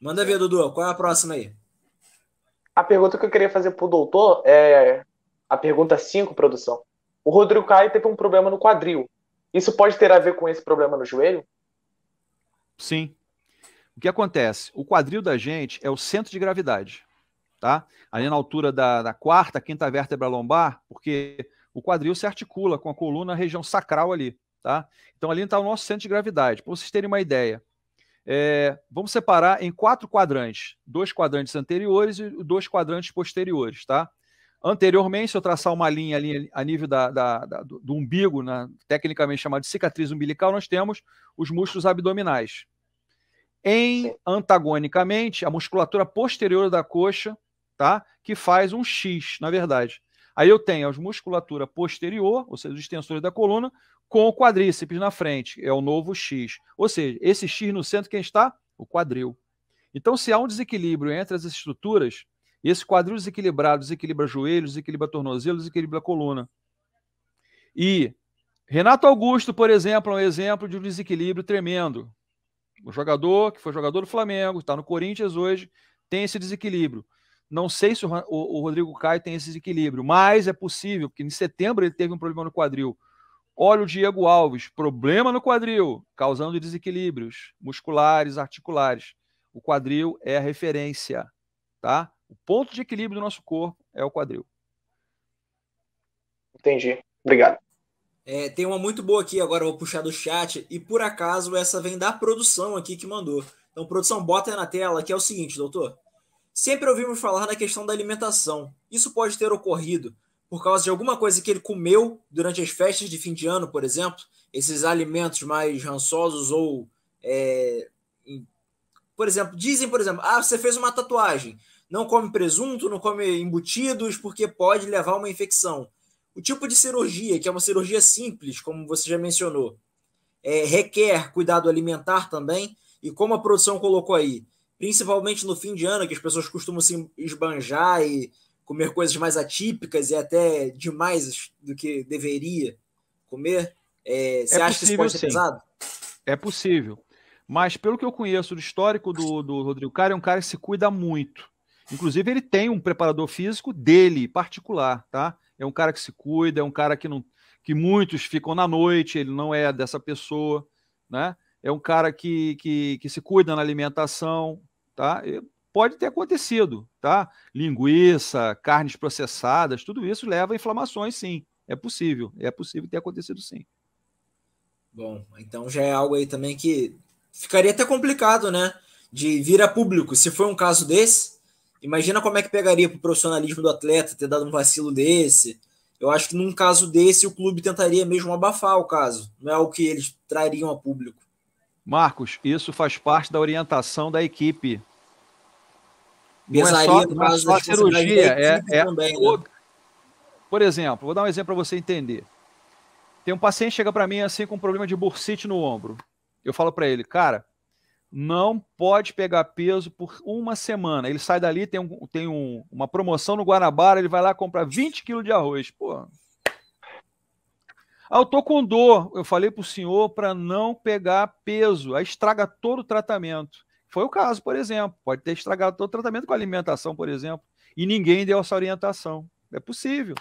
Manda ver, Dudu, qual é a próxima aí? A pergunta que eu queria fazer pro doutor é a pergunta 5, produção. O Rodrigo Caio teve um problema no quadril. Isso pode ter a ver com esse problema no joelho? Sim. O que acontece? O quadril da gente é o centro de gravidade, tá? Ali na altura da, da quarta, quinta vértebra lombar, porque o quadril se articula com a coluna, região sacral ali, tá? Então ali está o nosso centro de gravidade. Para vocês terem uma ideia, é, vamos separar em quatro quadrantes: dois quadrantes anteriores e dois quadrantes posteriores, tá? Anteriormente, se eu traçar uma linha ali a nível da, da, da, do, do, umbigo, né, tecnicamente chamado de cicatriz umbilical, nós temos os músculos abdominais. Em antagonicamente, a musculatura posterior da coxa, tá? Que faz um X, na verdade. Aí eu tenho a musculatura posterior, ou seja, os extensores da coluna, com o quadríceps na frente, é o novo X. Ou seja, esse X no centro, quem está? O quadril. Então, se há um desequilíbrio entre as estruturas, esse quadril desequilibrado desequilibra joelhos, desequilibra tornozelos, desequilibra coluna. E Renato Augusto, por exemplo, é um exemplo de um desequilíbrio tremendo. O jogador que foi jogador do Flamengo, está no Corinthians hoje, tem esse desequilíbrio. Não sei se o, o, Rodrigo Caio tem esse desequilíbrio, mas é possível, porque em setembro ele teve um problema no quadril. Olha o Diego Alves, problema no quadril, causando desequilíbrios musculares, articulares. O quadril é a referência, tá? O ponto de equilíbrio do nosso corpo é o quadril. Entendi. Obrigado. É, tem uma muito boa aqui, agora vou puxar do chat. E por acaso essa vem da produção aqui que mandou. Então, produção, bota aí na tela que é o seguinte, doutor. Sempre ouvimos falar na questão da alimentação. Isso pode ter ocorrido por causa de alguma coisa que ele comeu durante as festas de fim de ano, por exemplo, esses alimentos mais rançosos ou. É, por exemplo, dizem, por exemplo, ah, você fez uma tatuagem, não come presunto, não come embutidos, porque pode levar a uma infecção. O tipo de cirurgia, que é uma cirurgia simples, como você já mencionou, é, requer cuidado alimentar também, e como a produção colocou aí, principalmente no fim de ano, que as pessoas costumam se esbanjar e comer coisas mais atípicas e até demais do que deveria comer? É, você é acha possível, que isso pode ser sim. pesado? É possível. Mas pelo que eu conheço do histórico do, do Rodrigo Cara, é um cara que se cuida muito. Inclusive, ele tem um preparador físico dele, particular, tá? É um cara que se cuida, é um cara que não. que muitos ficam na noite, ele não é dessa pessoa, né? É um cara que, que, que se cuida na alimentação, tá? pode ter acontecido, tá? Linguiça, carnes processadas, tudo isso leva a inflamações, sim. É possível, é possível ter acontecido, sim. Bom, então já é algo aí também que ficaria até complicado, né? De vir a público. Se foi um caso desse, imagina como é que pegaria para o profissionalismo do atleta ter dado um vacilo desse. Eu acho que num caso desse o clube tentaria mesmo abafar o caso. Não é o que eles trariam a público. Marcos, isso faz parte da orientação da equipe Mesaria, não é só, não é só a cirurgia, é, é também, né? Por exemplo, vou dar um exemplo para você entender. Tem um paciente que chega para mim assim com um problema de bursite no ombro. Eu falo para ele, cara, não pode pegar peso por uma semana. Ele sai dali, tem, um, tem um, uma promoção no Guanabara, ele vai lá comprar 20 quilos de arroz. Pô. Ah, eu tô com dor. Eu falei pro senhor para não pegar peso. Aí estraga todo o tratamento. Foi o caso, por exemplo. Pode ter estragado todo o tratamento com alimentação, por exemplo. E ninguém deu essa orientação. É possível.